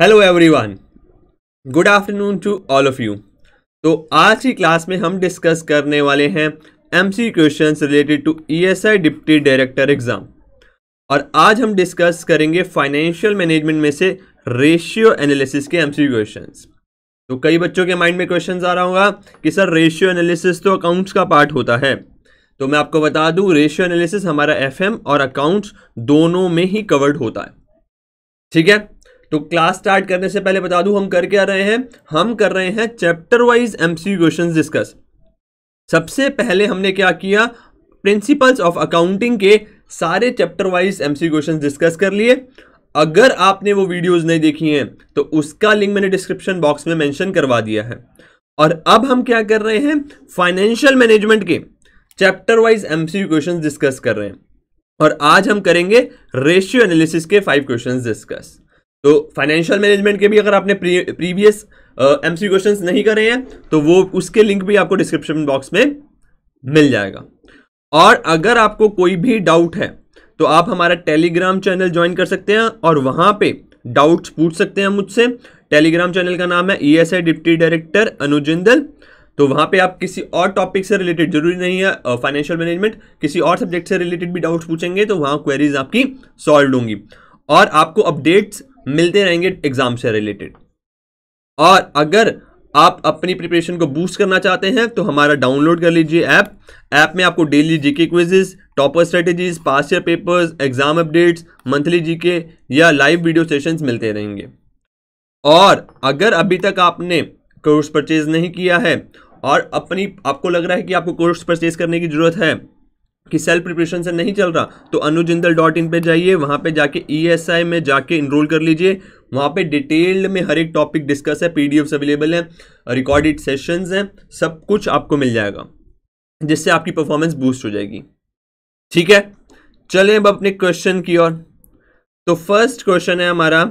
Hello everyone good afternoon to all of you तो आज की क्लास में हम डिस्कस करने वाले हैं MC questions related to ESI deputy director exam और आज हम डिस्कस करेंगे फाइनेंशियल मैनेजमेंट में से रेशियो एनालिसिस के एमसी क्वेश्चंस तो कई बच्चों के माइंड में क्वेश्चन आ रहा होगा कि सर रेशियो एनालिसिस तो अकाउंट्स का पार्ट होता है तो मैं आपको बता दूँ रेशियो एनालिसिस हमारा एम और अकाउंट्स दोनों में ही कवर्ड होता है ठीक है तो क्लास स्टार्ट करने से पहले बता दूं हम कर क्या रहे हैं हम कर रहे हैं chapter wise MCQ questions discuss सबसे पहले हमने क्या किया प्रिंसिपल्स ऑफ अकाउंटिंग के सारे chapter wise MC questions discuss कर लिए अगर आपने वो वीडियोस नहीं देखी हैं तो उसका लिंक मैंने डिस्क्रिप्शन बॉक्स में मैंशन करवा दिया है और अब हम क्या कर रहे हैं फाइनेंशियल मैनेजमेंट के chapter wise MC question discuss कर रहे हैं और आज हम करेंगे रेशियो एनालिसिस के फाइव क्वेश्चंस डिस्कस तो फाइनेंशियल मैनेजमेंट के भी अगर आपने प्रीवियस एम सी क्वेश्चन नहीं करे हैं तो वो उसके लिंक भी आपको डिस्क्रिप्शन बॉक्स में मिल जाएगा और अगर आपको कोई भी डाउट है तो आप हमारा टेलीग्राम चैनल ज्वाइन कर सकते हैं और वहाँ पे डाउट्स पूछ सकते हैं मुझसे टेलीग्राम चैनल का नाम है ई S I deputy director Anu Jindal तो वहाँ पे आप किसी और टॉपिक से रिलेटेड जरूरी नहीं है फाइनेंशियल मैनेजमेंट किसी और सब्जेक्ट से रिलेटेड भी डाउट्स पूछेंगे तो वहाँ क्वेरीज आपकी सॉल्व होंगी और आपको अपडेट्स मिलते रहेंगे एग्ज़ाम से रिलेटेड और अगर आप अपनी प्रिपरेशन को बूस्ट करना चाहते हैं तो हमारा डाउनलोड कर लीजिए ऐप ऐप में आपको daily GK quizzes topper strategies pass year papers exam updates monthly GK या लाइव वीडियो सेशंस मिलते रहेंगे और अगर अभी तक आपने कोर्स परचेज नहीं किया है और अपनी आपको लग रहा है कि आपको कोर्स परचेज करने की ज़रूरत है कि सेल्फ प्रिपरेशन से नहीं चल रहा तो अनुजिंदल डॉट इन पर जाइए वहाँ पे जाके ई e में जाके इनरोल कर लीजिए वहाँ पे डिटेल्ड में हर एक टॉपिक डिस्कस है पी अवेलेबल हैं रिकॉर्डेड सेशंस हैं सब कुछ आपको मिल जाएगा जिससे आपकी परफॉर्मेंस बूस्ट हो जाएगी ठीक है चलें अब अपने क्वेश्चन की ओर तो फर्स्ट क्वेश्चन है हमारा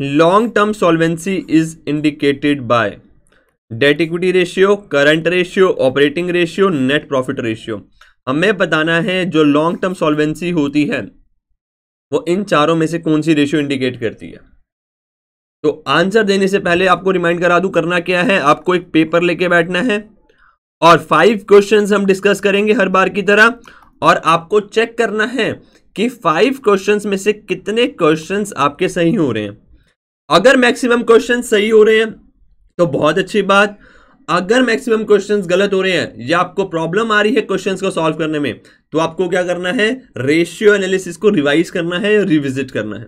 long term solvency is indicated by debt equity ratio current ratio operating ratio net profit ratio हमें बताना है जो लॉन्ग टर्म सॉल्वेंसी होती है वो इन चारों में से कौन सी रेशियो इंडिकेट करती है तो आंसर देने से पहले आपको रिमाइंड करा दूं करना क्या है आपको एक पेपर लेके बैठना है और फाइव क्वेश्चंस हम डिस्कस करेंगे हर बार की तरह और आपको चेक करना है कि फाइव क्वेश्चंस में से कितने क्वेश्चंस आपके सही हो रहे हैं अगर मैक्सिमम क्वेश्चन सही हो रहे हैं तो बहुत अच्छी बात अगर मैक्सिमम क्वेश्चंस गलत हो रहे हैं या आपको प्रॉब्लम आ रही है क्वेश्चंस को सॉल्व करने में तो आपको क्या करना है रेशियो एनालिसिस को रिवाइज करना है या रिविजिट करना है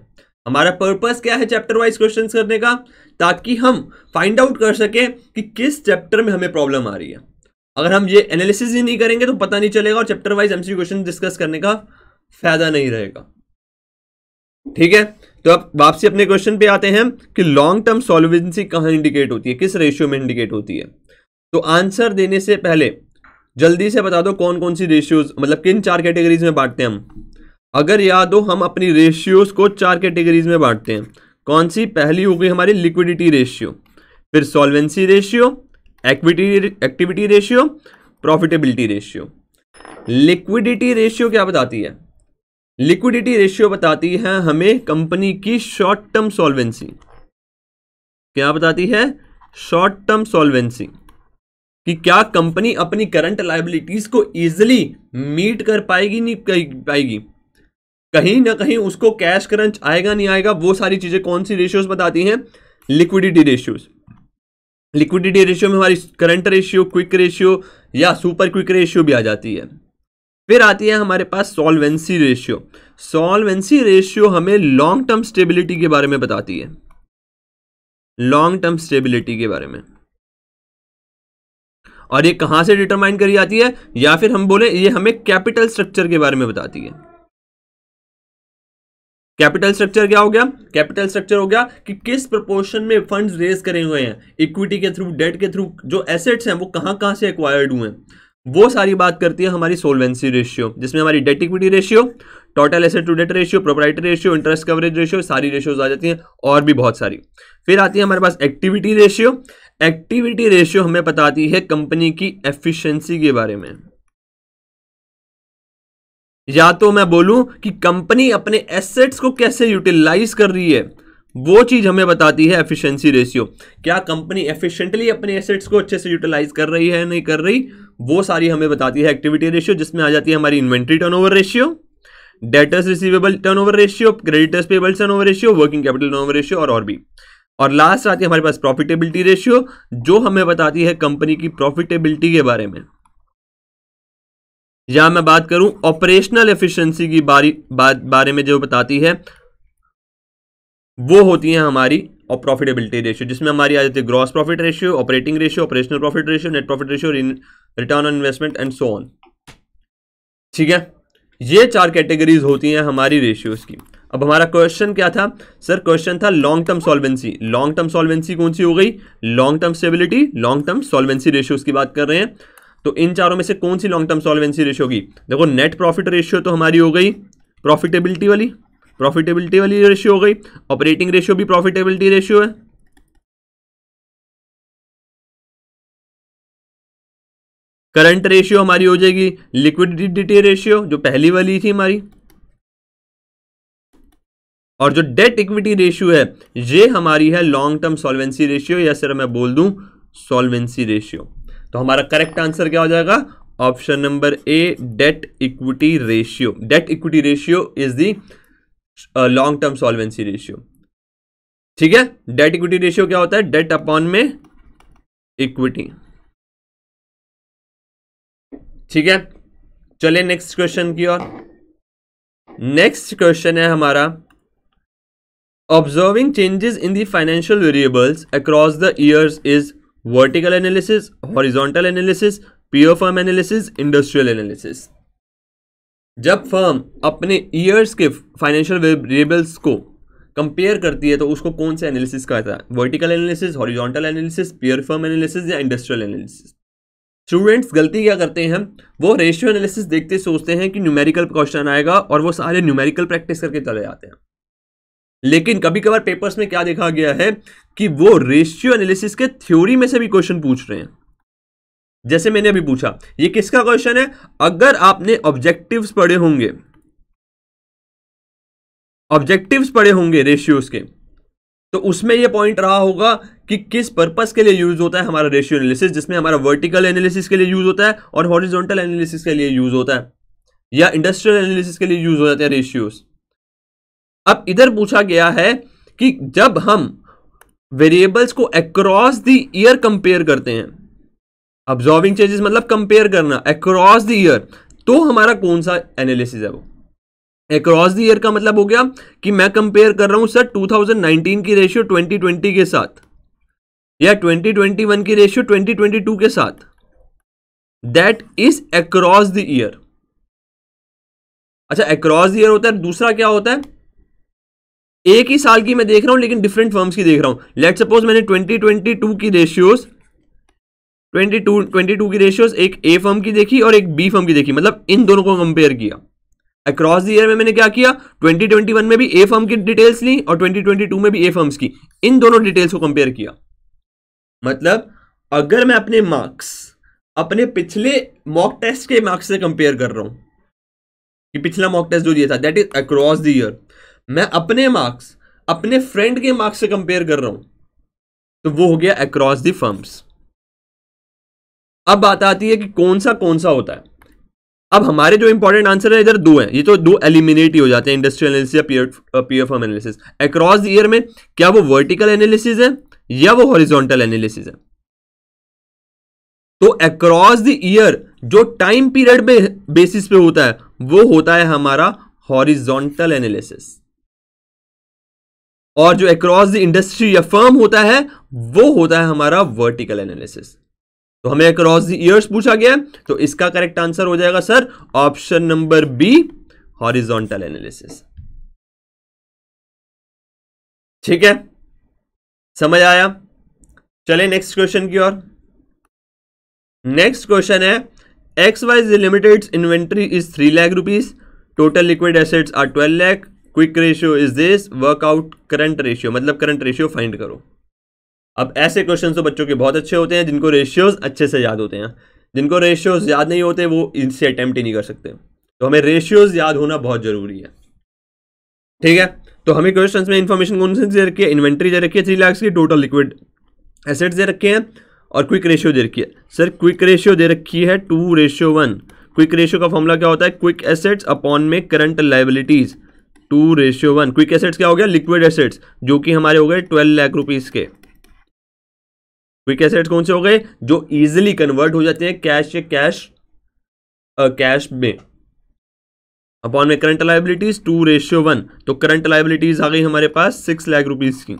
हमारा पर्पस क्या है चैप्टर वाइज क्वेश्चन करने का ताकि हम फाइंड आउट कर सकें कि किस चैप्टर में हमें प्रॉब्लम आ रही है अगर हम ये एनालिसिस ही नहीं करेंगे तो पता नहीं चलेगा और chapter wise MC question discuss करने का फायदा नहीं रहेगा ठीक है तो अब वापसी अपने क्वेश्चन पे आते हैं कि लॉन्ग टर्म सॉल्वेंसी कहां इंडिकेट होती है किस रेशियो में इंडिकेट होती है तो आंसर देने से पहले जल्दी से बता दो कौन कौन सी रेशियोज मतलब किन चार कैटेगरीज में बांटते हैं हम अगर याद हो हम अपनी रेशियोज को चार कैटेगरीज में बांटते हैं कौन सी पहली हो गई हमारी लिक्विडिटी रेशियो फिर solvency ratio equity activity ratio profitability ratio liquidity ratio क्या बताती है लिक्विडिटी रेशियो बताती है हमें कंपनी की शॉर्ट टर्म सॉल्वेंसी क्या बताती है शॉर्ट टर्म सॉल्वेंसी कि क्या कंपनी अपनी करंट लाइबिलिटीज को इजिली मीट कर पाएगी नहीं कर पाएगी कहीं ना कहीं उसको कैश करंट आएगा नहीं आएगा वो सारी चीजें कौन सी रेशियोज बताती हैं लिक्विडिटी रेशियोज लिक्विडिटी रेशियो में हमारी करंट रेशियो क्विक रेशियो या सुपर क्विक रेशियो भी आ जाती है फिर आती है हमारे पास सॉल्वेंसी रेशियो सॉल्वेंसी रेशियो हमें लॉन्ग टर्म स्टेबिलिटी के बारे में बताती है लॉन्ग टर्म स्टेबिलिटी के बारे में और ये कहाँ से डिटरमाइन करी जाती है या फिर हम बोले ये हमें कैपिटल स्ट्रक्चर के बारे में बताती है कैपिटल स्ट्रक्चर क्या हो गया कैपिटल स्ट्रक्चर हो गया कि किस प्रपोर्शन में फंड्स रेज करे हुए हैं इक्विटी के थ्रू डेट के थ्रू जो एसेट्स हैं वो कहां कहां से एक्वायर्ड हुए हैं वो सारी बात करती है हमारी सोलवेंसी रेशियो जिसमें हमारी debt equity ratio total asset to debt ratio proprietor ratio interest coverage ratio सारी रेशियोज आ जाती हैं और भी बहुत सारी फिर आती है हमारे पास एक्टिविटी रेशियो एक्टिविटी रेशियो हमें बताती है कंपनी की एफिशिएंसी के बारे में या तो मैं बोलूं कि कंपनी अपने एसेट्स को कैसे यूटिलाइज कर रही है वो चीज हमें बताती है एफिशिएंसी रेशियो क्या कंपनी एफिशिएंटली अपने एसेट्स को अच्छे से यूटिलाइज कर रही है नहीं कर रही वो सारी हमें बताती है एक्टिविटी रेशियो जिसमें आ जाती है हमारी inventory turnover ratio debtors receivable turnover ratio creditors payables turnover ratio working capital turnover ratio और, और भी और लास्ट आती है हमारे पास प्रॉफिटेबिलिटी रेशियो जो हमें बताती है कंपनी की प्रॉफिटेबिलिटी के बारे में या मैं बात करूं ऑपरेशनल एफिशिएंसी की बारी बात बारे में जो बताती है वो होती है हमारी और प्रॉफिटेबिलिटी रेशियो जिसमें हमारी आ जाती है gross profit ratio operating ratio operational profit ratio net profit ratio return on investment and so on ठीक है ये चार कैटेगरीज होती हैं हमारी रेशियोज की अब हमारा क्वेश्चन क्या था सर क्वेश्चन था long term solvency long term solvency कौन सी हो गई long term stability long term solvency ratios की बात कर रहे हैं तो इन चारों में से कौन सी लॉन्ग टर्म सॉल्वेंसी रेशियो होगी देखो नेट प्रॉफिट रेशियो तो हमारी हो गई प्रॉफिटेबिलिटी वाली प्रॉफिटेबिलिटी वाली रेशियो हो गई ऑपरेटिंग रेशियो भी प्रॉफिटेबिलिटी रेशियो है करंट रेशियो हमारी हो जाएगी लिक्विडिटी रेशियो जो पहली वाली थी हमारी और जो डेट इक्विटी रेशियो है ये हमारी है लॉन्ग टर्म सॉल्वेंसी रेशियो या सिर्फ मैं बोल दूं सॉल्वेंसी रेशियो तो हमारा करेक्ट आंसर क्या हो जाएगा option number A debt equity ratio debt equity ratio is the long term solvency ratio ठीक है डेट इक्विटी रेशियो क्या होता है डेट अपॉन में इक्विटी ठीक है चले नेक्स्ट क्वेश्चन की ओर नेक्स्ट क्वेश्चन है हमारा Observing changes in the financial variables across the years is vertical analysis, horizontal analysis, peer firm analysis, industrial analysis. जब फर्म अपने ईयर्स के फाइनेंशियल वेरिएबल्स को कंपेयर करती है तो उसको कौन से एनालिसिस कहता है vertical analysis horizontal analysis pair firm analysis या इंडस्ट्रियल एनालिसिस स्टूडेंट्स गलती क्या करते हैं वो रेशियो एनालिसिस देखते सोचते हैं कि न्यूमेरिकल क्वेश्चन आएगा और वो सारे न्यूमेरिकल प्रैक्टिस करके चले जाते हैं लेकिन कभी कभार पेपर्स में क्या देखा गया है कि वो रेशियो एनालिसिस के थ्योरी में से भी क्वेश्चन पूछ रहे हैं जैसे मैंने अभी पूछा ये किसका क्वेश्चन है अगर आपने ऑब्जेक्टिव्स पढ़े होंगे ऑब्जेक्टिव्स पढ़े होंगे रेशियोज के तो उसमें यह पॉइंट रहा होगा कि किस पर्पस के लिए यूज होता है हमारा रेशियो एनालिसिस जिसमें हमारा वर्टिकल एनालिसिस के लिए यूज होता है और हॉरिजॉन्टल एनालिसिस के लिए यूज होता है या इंडस्ट्रियल एनालिसिस के लिए यूज हो जाता है रेशियोज़ अब इधर पूछा गया है कि जब हम वेरिएबल्स को अक्रॉस द ईयर कंपेयर करते हैं ऑब्जॉर्विंग चेंजेस मतलब कंपेयर करना अक्रॉस द ईयर तो हमारा कौन सा एनालिसिस है वो अक्रॉस द ईयर का मतलब हो गया कि मैं कंपेयर कर रहा हूं सर 2019 की रेशियो 2020 के साथ या 2021 की रेशियो 2022 के साथ that is across the year अच्छा अक्रॉस द ईयर होता है दूसरा क्या होता है एक ही साल की मैं देख रहा हूं लेकिन डिफरेंट फर्म्स की देख रहा हूं लेट सपोज मैंने 2022 की रेशियोज 22 22 की रेशियोज एक ए फर्म की देखी और एक बी फर्म की देखी मतलब इन दोनों को कंपेयर किया अक्रॉस द ईयर में मैंने क्या किया 2021 में भी ए फर्म की डिटेल्स ली और 2022 में भी ए फर्म्स की इन दोनों डिटेल्स को कंपेयर किया मतलब अगर मैं अपने मार्क्स अपने पिछले मॉक टेस्ट के मार्क्स से कंपेयर कर रहा हूं कि पिछला मॉक टेस्ट जो दिया था that is across the year मैं अपने मार्क्स अपने फ्रेंड के मार्क्स से कंपेयर कर रहा हूं तो वो हो गया अक्रॉस दी फर्म्स अब बात आती है कि कौन सा कौन सा होता है अब हमारे जो इंपॉर्टेंट आंसर है इधर दो हैं ये तो दो एलिमिनेट ही हो जाते हैं इंडस्ट्रियल एनालिसिस या firm analysis across the year में क्या वो वर्टिकल एनालिसिस है या वो हॉरिजॉन्टल एनालिसिस है तो अक्रॉस द ईयर जो टाइम पीरियड बेसिस पे होता है वो होता है हमारा हॉरिजॉन्टल एनालिसिस और जो अक्रॉस द इंडस्ट्री या फर्म होता है वो होता है हमारा वर्टिकल एनालिसिस तो हमें अक्रॉस द ईयर्स पूछा गया तो इसका करेक्ट आंसर हो जाएगा sir option number B horizontal analysis ठीक है समझ आया चले नेक्स्ट क्वेश्चन की ओर नेक्स्ट क्वेश्चन है XYZ limited inventory is three lakh rupees total liquid assets are twelve lakh quick ratio is this work out current ratio मतलब करंट रेशियो फाइंड करो अब ऐसे क्वेश्चन तो बच्चों के बहुत अच्छे होते हैं जिनको रेशियोज अच्छे से याद होते हैं जिनको रेशियोज याद नहीं होते वो इनसे अटैम्प्ट ही नहीं कर सकते तो हमें रेशियोज याद होना बहुत जरूरी है ठीक है तो हमें क्वेश्चन में इन्फॉर्मेशन कौन सी दे रखी है इन्वेंट्री दे रखी है थ्री लैक्स की टोटल लिक्विड एसेट्स दे रखे हैं और क्विक रेशियो दे रखी है सर क्विक रेशियो दे रखी है two ratio one quick ratio का फॉर्मूला क्या होता है क्विक एसेट्स अपॉन में current liabilities two ratio one quick assets क्या हो गया लिक्विड एसेट्स जो कि हमारे हो गए ट्वेल्व लाख रुपीज के क्विक एसेट्स कौन से हो गए जो इजिली कन्वर्ट हो जाते हैं कैश या कैश कैश में अपॉन में current liabilities two ratio one तो करंट लाइबिलिटीज आ गई हमारे पास सिक्स लाख रुपीज की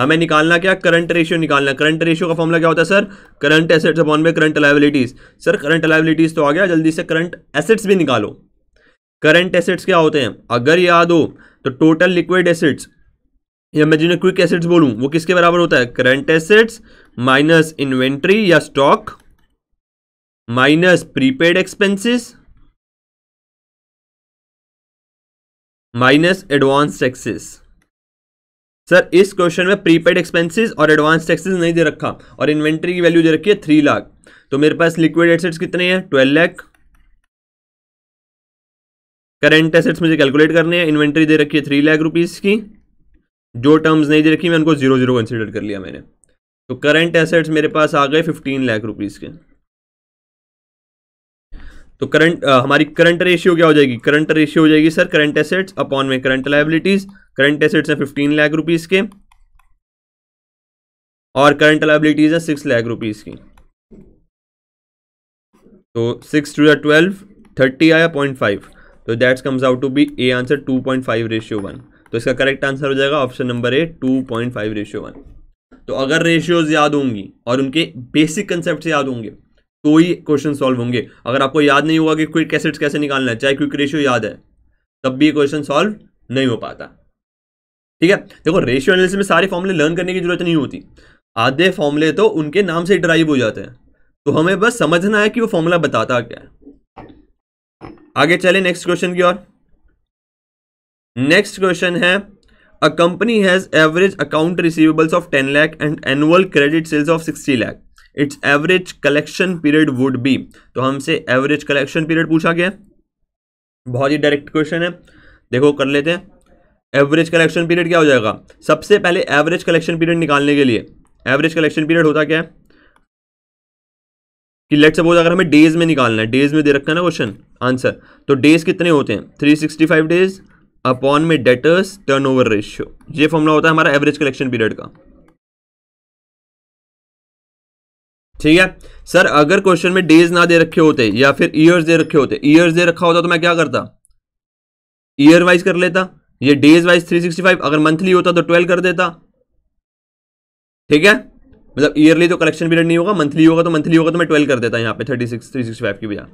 हमें निकालना क्या करंट रेशियो निकालना करंट रेशियो का फॉर्मला क्या होता है सर करंट एसेट्स अपॉन में current liabilities sir current liabilities तो आ गया जल्दी से करंट एसेट्स भी निकालो करंट एसेट्स क्या होते हैं अगर याद हो तो टोटल लिक्विड एसेट्स या मैं जिन्हें क्विक एसेट्स बोलूं वो किसके बराबर होता है करंट एसेट्स माइनस इन्वेंट्री या stock minus prepaid expenses minus advance taxes sir इस क्वेश्चन में प्रीपेड एक्सपेंसेस और एडवांस टैक्सेस नहीं दे रखा और इन्वेंट्री की वैल्यू दे रखी है थ्री लाख तो मेरे पास लिक्विड एसेट्स कितने हैं ट्वेल्व लाख करेंट एसेट्स मुझे कैलकुलेट करने हैं इन्वेंट्री दे रखी है थ्री लाख रुपीज़ की जो टर्म्स नहीं दे रखी मैं उनको जीरो जीरो कंसिडर कर लिया मैंने तो करंट एसेट्स मेरे पास आ गए फिफ्टीन लाख रुपीज़ के तो करंट हमारी करंट रेशियो क्या हो जाएगी करंट रेशियो हो जाएगी सर करंट एसेट्स अपॉन में करंट लाइबिलिटीज करंट एसेट्स हैं फिफ्टीन लाख रुपीज़ के और करंट लाइबिलिटीज हैं सिक्स लाख रुपीज़ की तो सिक्स टू या ट्वेल्व थर्टी आया पॉइंट फाइव तो that's comes out to be a answer two point five ratio one तो इसका करेक्ट आंसर हो जाएगा option number A two point five ratio one तो अगर रेशियोज याद होंगी और उनके बेसिक कंसेप्ट याद होंगे तो ही क्वेश्चन सॉल्व होंगे अगर आपको याद नहीं होगा कि क्विक एसेट्स कैसे निकालना है चाहे क्विक रेशियो याद है तब भी क्वेश्चन सॉल्व नहीं हो पाता ठीक है देखो रेशियो एनालिसिस में सारे फॉर्मुले लर्न करने की जरूरत नहीं होती आधे फॉर्मुले तो उनके नाम से ड्राइव हो जाते हैं तो हमें बस समझना है कि वो फॉर्मूला बताता क्या है आगे चले नेक्स्ट क्वेश्चन की ओर नेक्स्ट क्वेश्चन है a company has average account receivables of ten lakh and annual credit sales of sixty lakh its average collection period would be तो हमसे एवरेज कलेक्शन पीरियड पूछा गया बहुत ही डायरेक्ट क्वेश्चन है देखो कर लेते हैं एवरेज कलेक्शन पीरियड क्या हो जाएगा सबसे पहले एवरेज कलेक्शन पीरियड निकालने के लिए एवरेज कलेक्शन पीरियड होता क्या है कि लेट सपोज अगर हमें डेज में निकालना है डेज में दे रखा है ना क्वेश्चन आंसर तो डेज कितने होते हैं 365 डेज अपॉन में डेटर्स टर्नओवर रेशियो ये फॉर्मूला होता है हमारा एवरेज कलेक्शन पीरियड का ठीक है सर अगर क्वेश्चन में डेज ना दे रखे होते या फिर ईयर्स दे रखे होते ईयर्स दे रखा होता तो मैं क्या करता ईयर वाइज कर लेता ये डेज वाइज 365 अगर मंथली होता तो 12 कर देता ठीक है मतलब ईयरली तो कलेक्शन पीरियड नहीं होगा मंथली होगा तो मंथली होगा तो मैं ट्वेल्व कर देता यहाँ पे thirty six three sixty five की बजाय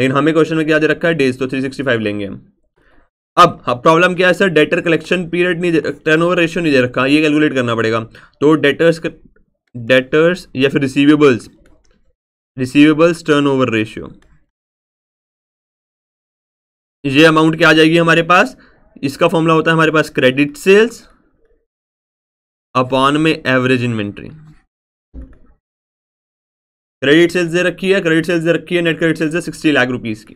लेकिन हमें क्वेश्चन में क्या दे रखा है डेज तो थ्री सिक्सटी फाइव लेंगे हम अब अब प्रॉब्लम क्या है सर डेटर कलेक्शन पीरियड नहीं दे टर्न ओवर रेशियो नहीं दे रखा ये कैलकुलेट करना पड़ेगा तो डेटर्स डेटर्स या फिर receivables receivables turnover ratio ये अमाउंट क्या आ जाएगी हमारे पास इसका फॉर्मूला होता है हमारे पास क्रेडिट सेल्स अपॉन में एवरेज इन्वेंट्री क्रेडिट सेल्स दे रखी है क्रेडिट सेल्स दे रखी है नेट क्रेडिट सेल्स है सिक्सटी लाख रुपीज़ की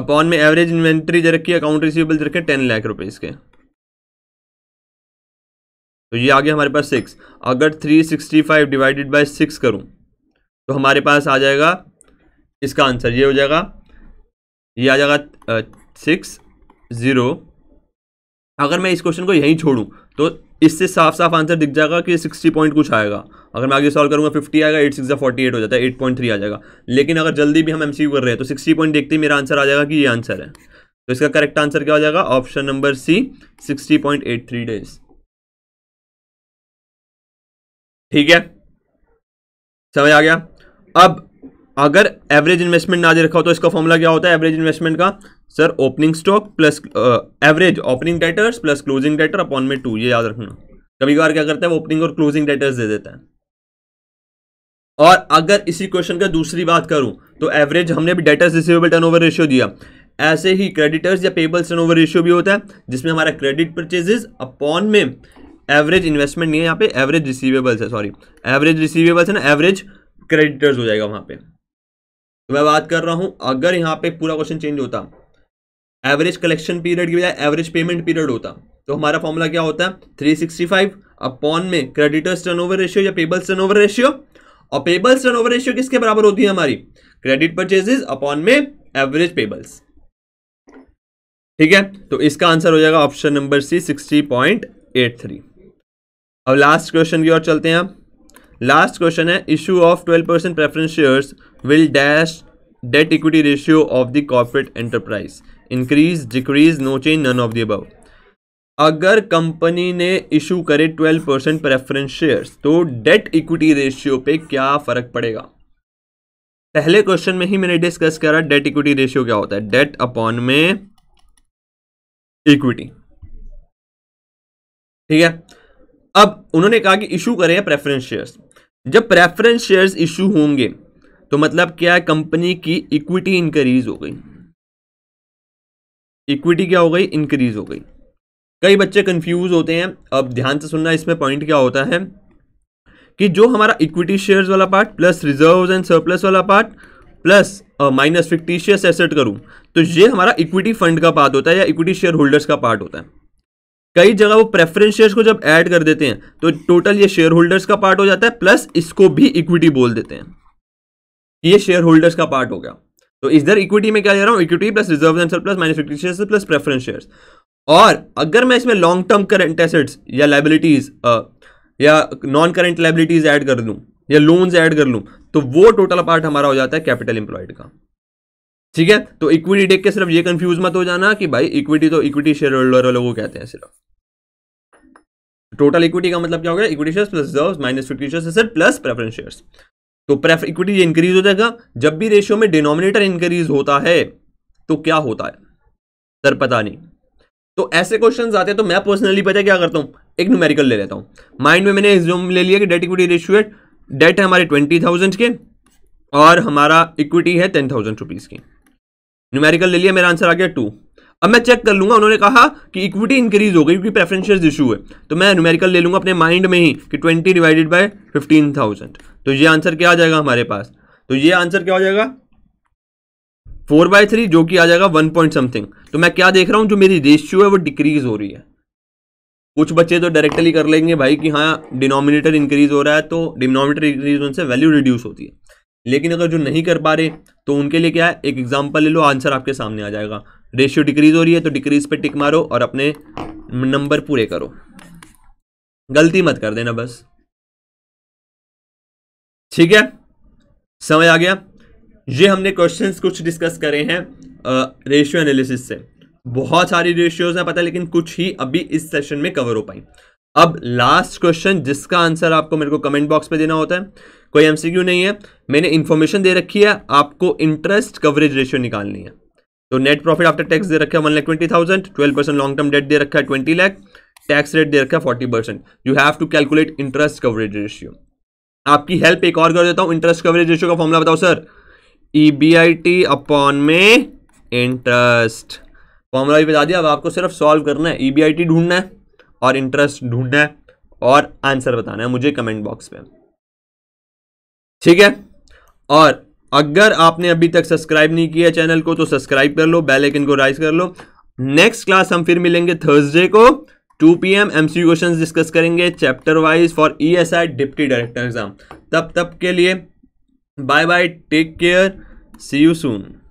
अपॉन में एवरेज इन्वेंट्री दे रखी है अकाउंट रिसीवेबल दे रखे टेन लाख रुपीज़ के तो ये आ गया हमारे पास सिक्स अगर three sixty five divided by six करूं तो हमारे पास आ जाएगा इसका आंसर ये हो जाएगा ये आ जाएगा सिक्स ज़ीरो अगर मैं इस क्वेश्चन को यहीं छोड़ूं तो इससे साफ साफ आंसर दिख जाएगा कि सिक्सटी पॉइंट कुछ आएगा अगर मैं आगे सॉल्व करूंगा फिफ्टी आएगा एट सिक्स फोर्टी एट हो जाता है एट पॉइंट थ्री आ जाएगा लेकिन अगर जल्दी भी हम एम कर रहे हैं तो सिक्सटी पॉइंट देखते ही मेरा आंसर आ जाएगा कि ये आंसर है तो इसका करेक्ट आंसर क्या हो जाएगा option number C sixty point eight three days ठीक है समझ आ गया अब अगर एवरेज इन्वेस्टमेंट ना दे रखा हो तो इसका फॉर्मूला क्या होता है एवरेज इन्वेस्टमेंट का sir opening stock plus average opening debtors plus closing debtor upon में टू ये याद रखना कभी कभार क्या करता है वो ओपनिंग और क्लोजिंग डेटर्स दे देता है और अगर इसी क्वेश्चन का दूसरी बात करूं तो एवरेज हमने भी डेटर्स रिसीवेबल ओवर रेशियो दिया ऐसे ही क्रेडिटर्स या पेबल्स ओवर रेशियो भी होता है जिसमें हमारा क्रेडिट परचेजेस अपॉन में एवरेज इन्वेस्टमेंट नहीं है यहाँ पे एवरेज रिसीवेबल्स है सॉरी एवरेज रिसीवेबल्स है ना एवरेज क्रेडिटर्स हो जाएगा वहां पर तो मैं बात कर रहा हूं अगर यहाँ पे पूरा क्वेश्चन चेंज होता एवरेज कलेक्शन पीरियड की बजाय एवरेज पेमेंट पीरियड होता तो हमारा फॉर्मूला क्या होता है थ्री सिक्सटी फाइव अपॉन में क्रेडिटर्स टर्नओवर रेशियो या पेबल्स टर्न रेशियो और पेबल्स टर्नओवर रेशियो किसके बराबर होती है हमारी क्रेडिट परचेजेस अपॉन में एवरेज पेबल्स ठीक है तो इसका आंसर हो जाएगा option number C sixty point eight three अब लास्ट क्वेश्चन की ओर चलते हैं आप लास्ट क्वेश्चन है issue of twelve percent preference shares will dash debt equity ratio of the corporate enterprise increase decrease no change none of the above अगर company ने issue करे 12 परसेंट प्रेफरेंस शेयर्स तो डेट इक्विटी रेशियो पे क्या फर्क पड़ेगा पहले question में ही मैंने डिस्कस करा डेट इक्विटी रेशियो क्या होता है डेट अपॉन में इक्विटी ठीक है अब उन्होंने कहा कि इशू करे हैं प्रेफरेंस शेयर्स जब प्रेफरेंस शेयर्स इशू होंगे तो मतलब क्या है कंपनी की इक्विटी इंक्रीज हो गई इक्विटी क्या हो गई इंक्रीज हो गई कई बच्चे कंफ्यूज होते हैं अब ध्यान से सुनना इसमें पॉइंट क्या होता है कि जो हमारा इक्विटी शेयर्स वाला part plus reserves and surplus वाला part plus minus fictitious asset करूं तो ये हमारा इक्विटी फंड का पार्ट होता है या इक्विटी शेयर होल्डर्स का पार्ट होता है कई जगह वो प्रेफरेंस शेयर्स को जब ऐड कर देते हैं तो टोटल ये शेयर होल्डर्स का पार्ट हो जाता है प्लस इसको भी इक्विटी बोल देते हैं ये शेयर होल्डर्स का पार्ट हो गया तो इधर इक्विटी में क्या ले रहा हूँ equity plus reserve and plus manufacturing shares plus preference shares और अगर मैं इसमें लॉन्ग टर्म करंट एसेट्स या लाइबिलिटीज या नॉन करंट लाइबिलिटीज ऐड कर दूं या लोन्स ऐड कर लूं तो वो टोटल पार्ट हमारा हो जाता है कैपिटल इंप्लॉयड का ठीक है तो इक्विटी देख के सिर्फ ये कंफ्यूज मत हो जाना कि भाई इक्विटी तो इक्विटी शेयर होल्डर वालों को कहते हैं सिर्फ टोटल इक्विटी का मतलब क्या होगा equity share plus reserve minus fifty share plus preference share तो प्रेफर इक्विटी इंक्रीज हो जाएगा जब भी रेशियो में डिनोमिनेटर इंक्रीज होता है तो क्या होता है सर पता नहीं तो ऐसे क्वेश्चन आते हैं तो मैं पर्सनली पता क्या करता हूँ एक न्यूमेरिकल ले लेता हूँ माइंड में मैंने एग्जाम ले लिया कि डेट इक्विटी रेशियो है डेट है हमारे ट्वेंटी थाउजेंड के और हमारा इक्विटी है टेन थाउजेंड रुपीज़ की न्यूमेरिकल ले लिया मेरा आंसर आ गया टू अब मैं चेक कर लूंगा उन्होंने कहा कि इक्विटी इंक्रीज हो गई क्योंकि प्रेफरेंशियस इशू है तो मैं न्यूमेरिकल ले लूंगा अपने माइंड में ही कि twenty divided by fifteen thousand तो ये आंसर क्या आ जाएगा हमारे पास तो ये आंसर क्या हो जाएगा फोर बाय थ्री जो कि आ जाएगा वन पॉइंट समथिंग तो मैं क्या देख रहा हूँ जो मेरी रेशियो है वो डिक्रीज हो रही है कुछ बच्चे तो डायरेक्टली कर लेंगे भाई कि हाँ डिनोमिनेटर इंक्रीज हो रहा है तो डिनोमिनेटर इंक्रीज होने से वैल्यू रिड्यूस होती है लेकिन अगर जो नहीं कर पा रहे तो उनके लिए क्या है एक एग्जाम्पल ले लो आंसर आपके सामने आ जाएगा रेशियो डिक्रीज हो रही है तो डिक्रीज पे टिक मारो और अपने नंबर पूरे करो गलती मत कर देना बस ठीक है समझ आ गया ये हमने क्वेश्चंस कुछ डिस्कस करे हैं रेशियो एनालिसिस से बहुत सारी रेशियोज हैं पता लेकिन कुछ ही अभी इस सेशन में कवर हो पाई अब लास्ट क्वेश्चन जिसका आंसर आपको मेरे को कमेंट बॉक्स में देना होता है कोई एमसीक्यू नहीं है मैंने इन्फॉर्मेशन दे रखी है आपको इंटरेस्ट कवरेज रेशियो निकालनी है तो नेट प्रॉफिट आफ्टर टैक्स दे रखा है one lakh twenty thousand twelve percent long term debt दे रखा है ट्वेंटी लैख टैक्स रेट दे रखा है forty percent you have to calculate interest coverage ratio आपकी हेल्प एक और कर देता हूं इंटरेस्ट कवरेज रेशियो का फॉर्मूला बताओ sir E B I T upon में इंटरेस्ट फॉर्मूला भी बता दिया अब आपको सिर्फ सॉल्व करना है ई बी आई टी ढूंढना है और इंटरेस्ट ढूंढना है और आंसर बताना है मुझे कमेंट बॉक्स में ठीक है और अगर आपने अभी तक सब्सक्राइब नहीं किया चैनल को तो सब्सक्राइब कर लो बेल आइकन को राइज कर लो नेक्स्ट क्लास हम फिर मिलेंगे थर्सडे को 2 P M questions question discuss करेंगे chapter wise for E S I deputy director exam तब तब के लिए bye bye take care see you soon